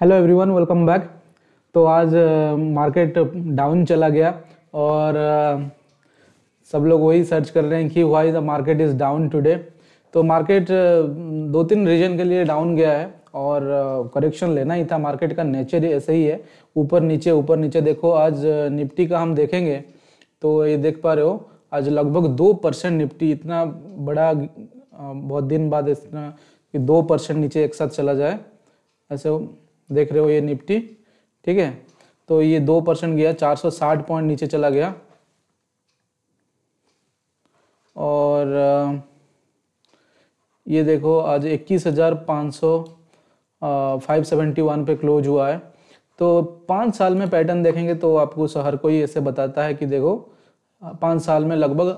hello everyone welcome back तो आज market down चला गया और सब लोग वही सर्च कर रहे हैं कि why the market is down today तो मार्केट दो तीन रीजन के लिए डाउन गया है और करेक्शन लेना ही था मार्केट का नेचर ही ऐसे ही है ऊपर नीचे ऊपर नीचे देखो आज निफ्टी का हम देखेंगे तो ये देख पा रहे हो आज लगभग दो परसेंट निफ्टी इतना बड़ा बहुत दिन बाद इतना कि दो परसेंट नीचे एक साथ चला जाए ऐसे देख रहे हो ये निफ्टी ठीक है तो ये दो परसेंट गया 460 पॉइंट नीचे चला गया और ये देखो आज इक्कीस हज़ार पाँच सौ फाइव सेवेंटी वन पे क्लोज हुआ है तो पाँच साल में पैटर्न देखेंगे तो आपको हर कोई ऐसे बताता है कि देखो पाँच साल में लगभग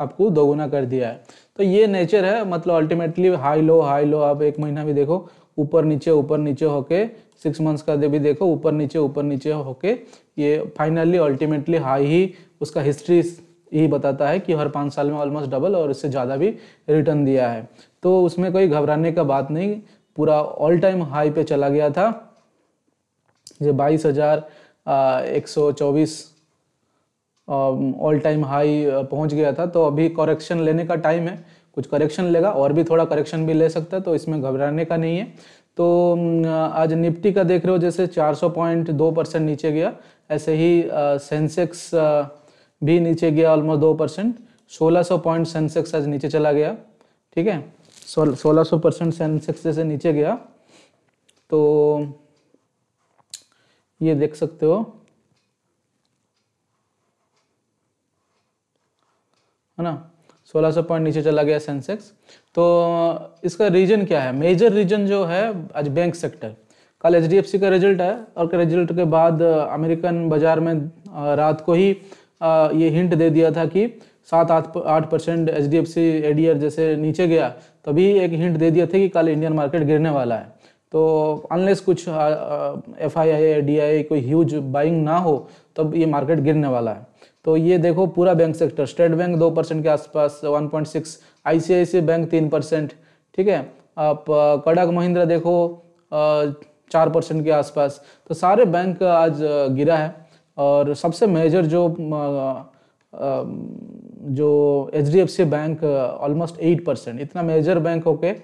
आपको दोगुना कर दिया है तो ये नेचर है मतलब ultimately high low high low आप एक महीना भी देखो ऊपर नीचे ऊपर नीचे होके सिक्स मंथ्स का भी देखो ऊपर नीचे ऊपर नीचे होके ये फाइनली अल्टीमेटली हाई ही उसका हिस्ट्री यही बताता है कि हर पाँच साल में ऑलमोस्ट डबल और इससे ज़्यादा भी रिटर्न दिया है तो उसमें कोई घबराने का बात नहीं पूरा ऑल टाइम हाई पे चला गया था जो बाईस हज़ार एक सौ चौबीस ऑल टाइम हाई पहुंच गया था तो अभी करेक्शन लेने का टाइम है कुछ करेक्शन लेगा और भी थोड़ा करेक्शन भी ले सकता है तो इसमें घबराने का नहीं है तो आज निफ्टी का देख रहे हो जैसे 400 पॉइंट दो परसेंट नीचे गया ऐसे ही सेंसेक्स भी नीचे गया ऑलमोस्ट दो परसेंट सोलह सौ पॉइंट सेंसेक्स आज नीचे चला गया ठीक है सोलह सौ परसेंट सेंसेक्स जैसे नीचे गया तो ये देख सकते हो है ना सोलह सौ पॉइंट नीचे चला गया सेंसेक्स तो इसका रीजन क्या है मेजर रीजन जो है आज बैंक सेक्टर कल एच का रिजल्ट आया और रिजल्ट के बाद अमेरिकन बाजार में रात को ही ये हिंट दे दिया था कि सात आठ आठ percent H D F C R जैसे नीचे गया तभी एक हिंट दे दिया था कि कल इंडियन मार्केट गिरने वाला है तो अनलेस कुछ F I I D I कोई ह्यूज बाइंग ना हो तब ये मार्केट गिरने वाला है तो ये देखो पूरा बैंक सेक्टर स्टेट बैंक दो परसेंट के आसपास one point six ICICI bank तीन परसेंट ठीक है आप कड़क महिंद्रा देखो चार परसेंट के आसपास तो सारे बैंक आज गिरा है और सबसे मेजर जो जो H D F C bank almost eight percent इतना मेजर बैंक होके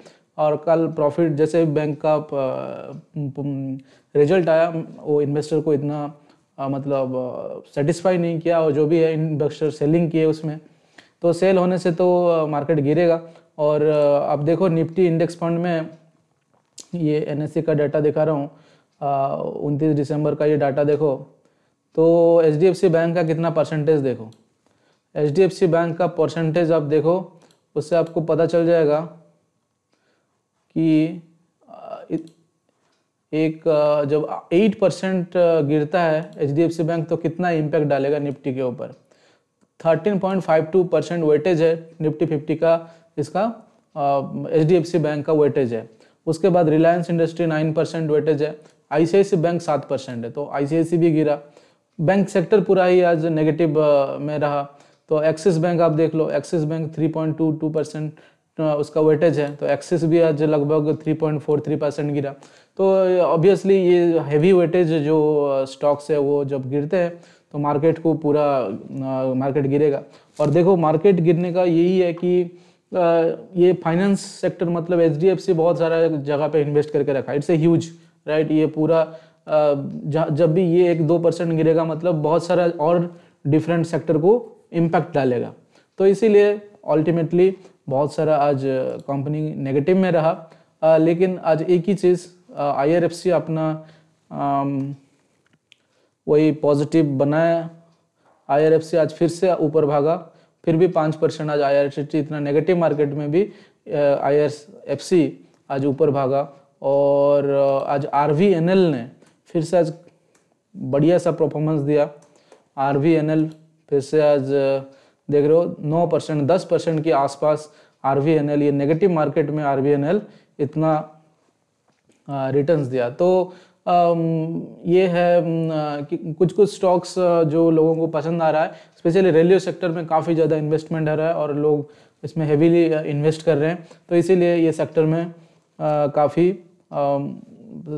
और कल प्रॉफिट जैसे बैंक का रिजल्ट आया वो इन्वेस्टर को इतना आ, मतलब सेटिस्फाई नहीं किया और जो भी है इन्वेस्टर सेलिंग किए उसमें तो सेल होने से तो मार्केट गिरेगा और आप देखो निफ्टी इंडेक्स फंड में ये एन e का डाटा दिखा रहा हूँ उनतीस दिसंबर का ये डाटा देखो तो एच बैंक का कितना परसेंटेज देखो एच बैंक का परसेंटेज आप देखो उससे आपको पता चल जाएगा कि एक जब एट परसेंट गिरता है एच बैंक तो कितना इम्पैक्ट डालेगा निफ्टी के ऊपर टू परसेंट वेटेज है निफ्टी फिफ्टी का इसका एच बैंक का वेटेज है उसके बाद Reliance Industry nine percent weightage है आई बैंक सात परसेंट है तो आई भी गिरा बैंक सेक्टर पूरा ही आज नेगेटिव में रहा तो एक्सिस बैंक आप देख लो एक्सिस बैंक टू परसेंट तो उसका वेटेज है तो एक्सिस भी आज लगभग 3.43 परसेंट गिरा तो ऑब्वियसली ये हैवी वेटेज जो स्टॉक्स है वो जब गिरते हैं तो मार्केट को पूरा मार्केट गिरेगा और देखो मार्केट गिरने का यही है कि ये फाइनेंस सेक्टर मतलब एच बहुत सारा जगह पे इन्वेस्ट करके रखा इट्स ए ह्यूज राइट ये पूरा जब भी ये एक दो परसेंट गिरेगा मतलब बहुत सारा और डिफरेंट सेक्टर को इम्पैक्ट डालेगा तो इसीलिए अल्टीमेटली बहुत सारा आज कंपनी नेगेटिव में रहा आ, लेकिन आज एक ही चीज़ आई अपना वही पॉजिटिव बनाया आई आज फिर से ऊपर भागा फिर भी पाँच परसेंट आज आई इतना नेगेटिव मार्केट में भी आई आज ऊपर भागा और आज आर ने फिर से आज बढ़िया सा परफॉर्मेंस दिया आर फिर से आज देख रहे हो नौ परसेंट दस परसेंट के आसपास आर ये नेगेटिव मार्केट में आर इतना रिटर्न्स दिया तो ये है कि कुछ कुछ स्टॉक्स जो लोगों को पसंद आ रहा है स्पेशली रेलवे सेक्टर में काफ़ी ज़्यादा इन्वेस्टमेंट आ रहा है और लोग इसमें हेवीली इन्वेस्ट कर रहे हैं तो इसीलिए ये सेक्टर में काफ़ी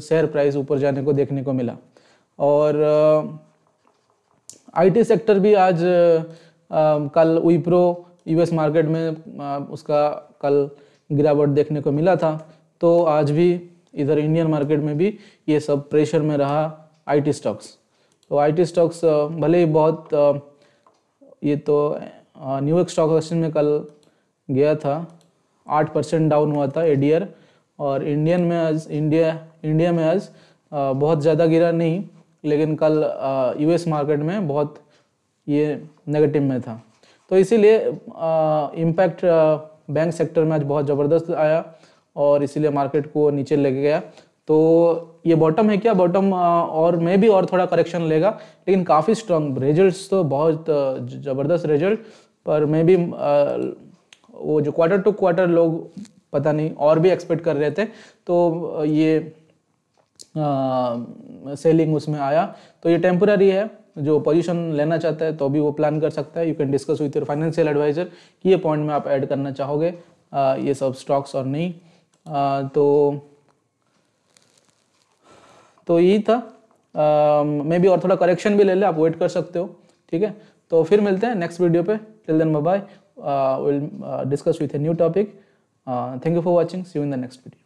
शेयर प्राइस ऊपर जाने को देखने को मिला और आईटी सेक्टर भी आज कल विप्रो यूएस मार्केट में उसका कल गिरावट देखने को मिला था तो आज भी इधर इंडियन मार्केट में भी ये सब प्रेशर में रहा आईटी स्टॉक्स तो आईटी स्टॉक्स भले ही बहुत ये तो न्यूयॉर्क स्टॉक एक्सचेंज में कल गया था आठ परसेंट डाउन हुआ था एडीआर और इंडियन में आज इंडिया इंडिया में आज बहुत ज़्यादा गिरा नहीं लेकिन कल यूएस मार्केट में बहुत ये नेगेटिव में था तो इसीलिए इम्पैक्ट बैंक सेक्टर में आज बहुत ज़बरदस्त आया और इसीलिए मार्केट को नीचे लेके गया तो ये बॉटम है क्या बॉटम और मे भी और थोड़ा करेक्शन लेगा लेकिन काफ़ी स्ट्रांग रिजल्ट्स तो बहुत ज़बरदस्त रिजल्ट पर मे भी वो जो क्वार्टर टू क्वार्टर लोग पता नहीं और भी एक्सपेक्ट कर रहे थे तो ये सेलिंग उसमें आया तो ये टेम्पोररी है जो पोजीशन लेना चाहता है तो भी वो प्लान कर सकता है you can discuss with your financial adviser कि ये पॉइंट में आप ऐड करना चाहोगे आ, ये सब स्टॉक्स और नहीं आ, तो तो यही था मे बी और थोड़ा करेक्शन भी ले ले आप वेट कर सकते हो ठीक है तो फिर मिलते हैं नेक्स्ट वीडियो पे till then bye will discuss with a new topic thank you for watching see you in the next video